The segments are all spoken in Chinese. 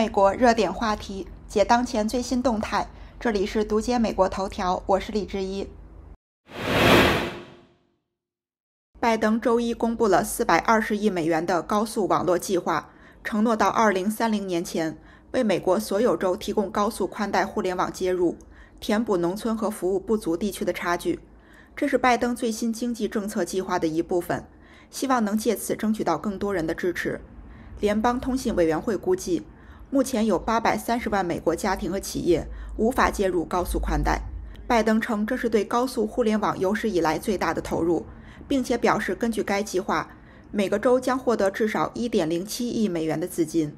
美国热点话题，解当前最新动态。这里是读解美国头条，我是李志一。拜登周一公布了四百二十亿美元的高速网络计划，承诺到二零三零年前为美国所有州提供高速宽带互联网接入，填补农村和服务不足地区的差距。这是拜登最新经济政策计划的一部分，希望能借此争取到更多人的支持。联邦通信委员会估计。目前有830万美国家庭和企业无法接入高速宽带。拜登称这是对高速互联网有史以来最大的投入，并且表示根据该计划，每个州将获得至少1.07亿美元的资金。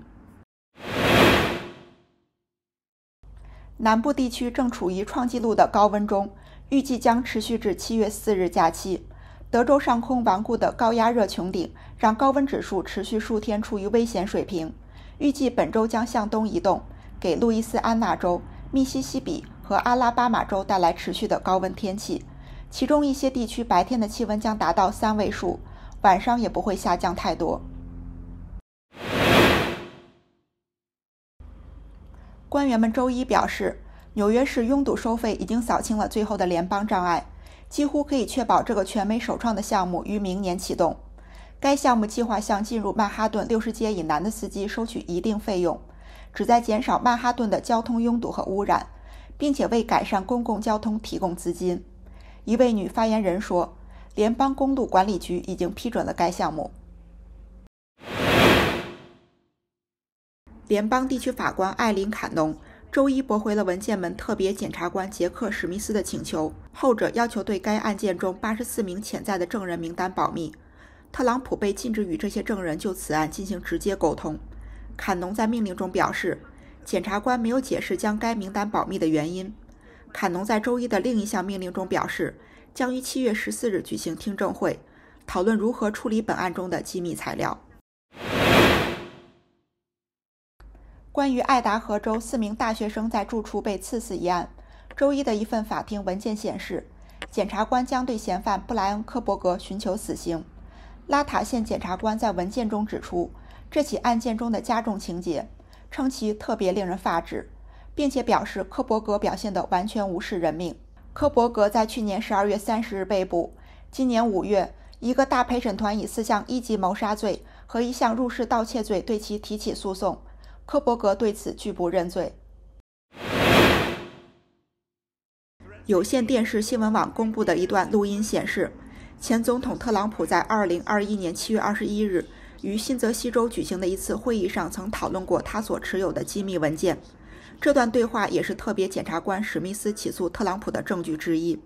南部地区正处于创纪录的高温中，预计将持续至七月四日假期。德州上空顽固的高压热穹顶让高温指数持续数天处于危险水平。预计本周将向东移动，给路易斯安那州、密西西比和阿拉巴马州带来持续的高温天气，其中一些地区白天的气温将达到三位数，晚上也不会下降太多。官员们周一表示，纽约市拥堵收费已经扫清了最后的联邦障碍，几乎可以确保这个全美首创的项目于明年启动。该项目计划向进入曼哈顿六十街以南的司机收取一定费用，旨在减少曼哈顿的交通拥堵和污染，并且为改善公共交通提供资金。一位女发言人说：“联邦公路管理局已经批准了该项目。”联邦地区法官艾琳·坎农周一驳回了文件门特别检察官杰克·史密斯的请求，后者要求对该案件中八十四名潜在的证人名单保密。特朗普被禁止与这些证人就此案进行直接沟通。坎农在命令中表示，检察官没有解释将该名单保密的原因。坎农在周一的另一项命令中表示，将于七月十四日举行听证会，讨论如何处理本案中的机密材料。关于爱达荷州四名大学生在住处被刺死一案，周一的一份法庭文件显示，检察官将对嫌犯布莱恩·科伯格寻求死刑。拉塔县检察官在文件中指出，这起案件中的加重情节，称其特别令人发指，并且表示科伯格表现得完全无视人命。科伯格在去年十二月三十日被捕，今年五月，一个大陪审团以四项一级谋杀罪和一项入室盗窃罪对其提起诉讼。科伯格对此拒不认罪。有线电视新闻网公布的一段录音显示。前总统特朗普在2021年7月21日于新泽西州举行的一次会议上曾讨论过他所持有的机密文件。这段对话也是特别检察官史密斯起诉特朗普的证据之一。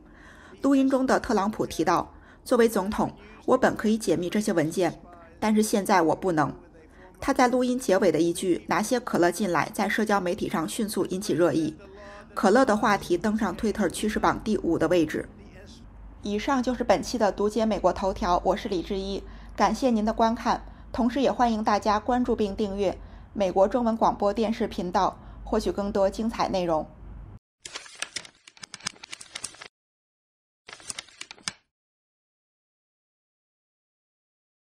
录音中的特朗普提到：“作为总统，我本可以解密这些文件，但是现在我不能。”他在录音结尾的一句“拿些可乐进来”在社交媒体上迅速引起热议，可乐的话题登上 Twitter 趋势榜第五的位置。以上就是本期的读解美国头条，我是李志一，感谢您的观看，同时也欢迎大家关注并订阅美国中文广播电视频道，获取更多精彩内容。